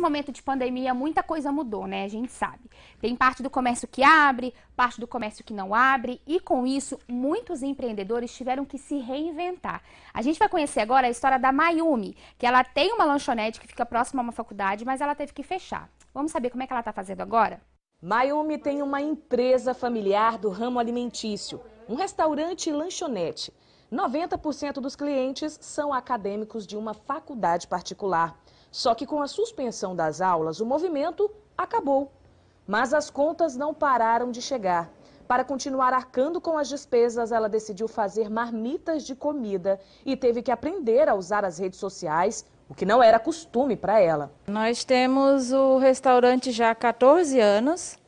nesse momento de pandemia, muita coisa mudou, né? A gente sabe. Tem parte do comércio que abre, parte do comércio que não abre, e com isso, muitos empreendedores tiveram que se reinventar. A gente vai conhecer agora a história da Mayumi, que ela tem uma lanchonete que fica próxima a uma faculdade, mas ela teve que fechar. Vamos saber como é que ela está fazendo agora? Mayumi tem uma empresa familiar do ramo alimentício, um restaurante e lanchonete. 90% dos clientes são acadêmicos de uma faculdade particular. Só que com a suspensão das aulas, o movimento acabou. Mas as contas não pararam de chegar. Para continuar arcando com as despesas, ela decidiu fazer marmitas de comida e teve que aprender a usar as redes sociais, o que não era costume para ela. Nós temos o restaurante já há 14 anos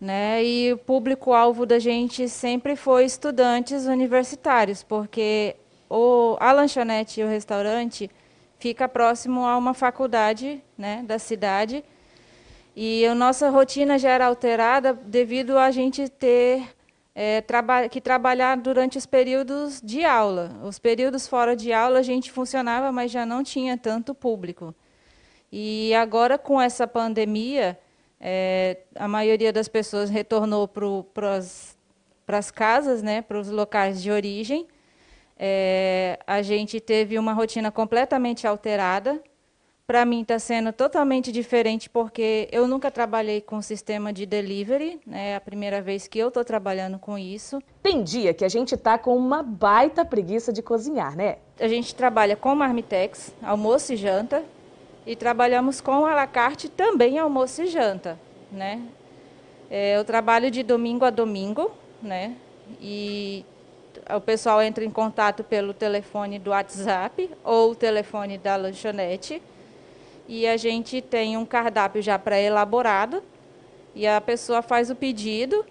né? E o público-alvo da gente sempre foi estudantes universitários, porque o, a lanchonete e o restaurante fica próximo a uma faculdade né, da cidade. E a nossa rotina já era alterada devido a gente ter é, traba que trabalhar durante os períodos de aula. Os períodos fora de aula a gente funcionava, mas já não tinha tanto público. E agora, com essa pandemia, é, a maioria das pessoas retornou para as casas, né, para os locais de origem. É, a gente teve uma rotina completamente alterada. Para mim está sendo totalmente diferente porque eu nunca trabalhei com sistema de delivery, né? é a primeira vez que eu estou trabalhando com isso. Tem dia que a gente tá com uma baita preguiça de cozinhar, né? A gente trabalha com marmitex, almoço e janta, e trabalhamos com a la carte também almoço e janta, né? É, eu trabalho de domingo a domingo, né? E o pessoal entra em contato pelo telefone do WhatsApp ou o telefone da lanchonete. E a gente tem um cardápio já pré-elaborado. E a pessoa faz o pedido.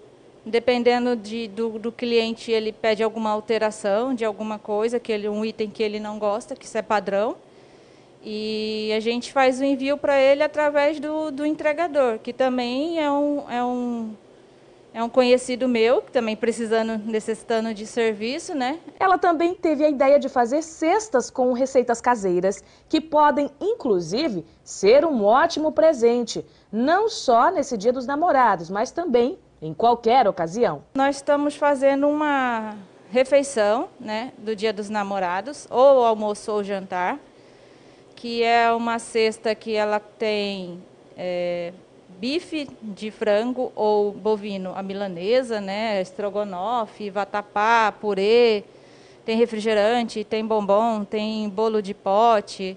Dependendo de, do, do, cliente, ele pede alguma alteração de alguma coisa, que ele, um item que ele não gosta, que isso é padrão. E a gente faz o envio para ele através do, do entregador, que também é um, é, um, é um conhecido meu, que também precisando, necessitando de serviço, né? Ela também teve a ideia de fazer cestas com receitas caseiras, que podem, inclusive, ser um ótimo presente, não só nesse dia dos namorados, mas também em qualquer ocasião. Nós estamos fazendo uma refeição, né, do dia dos namorados, ou almoço ou jantar, que é uma cesta que ela tem é, bife de frango ou bovino, a milanesa, né, estrogonofe, vatapá, purê, tem refrigerante, tem bombom, tem bolo de pote,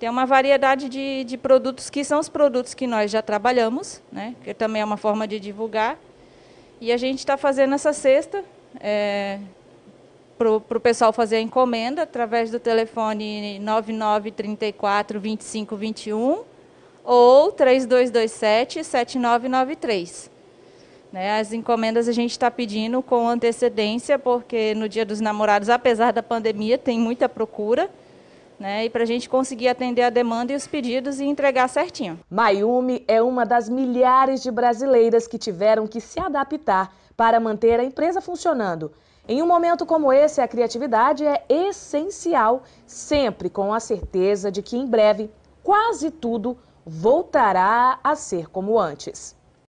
tem uma variedade de, de produtos que são os produtos que nós já trabalhamos, né, que também é uma forma de divulgar. E a gente está fazendo essa cesta, é, para o pessoal fazer a encomenda através do telefone 9934 2521 ou 3227 7993. Né, as encomendas a gente está pedindo com antecedência, porque no Dia dos Namorados, apesar da pandemia, tem muita procura. Né, e para a gente conseguir atender a demanda e os pedidos e entregar certinho. Mayumi é uma das milhares de brasileiras que tiveram que se adaptar para manter a empresa funcionando. Em um momento como esse, a criatividade é essencial, sempre com a certeza de que em breve quase tudo voltará a ser como antes.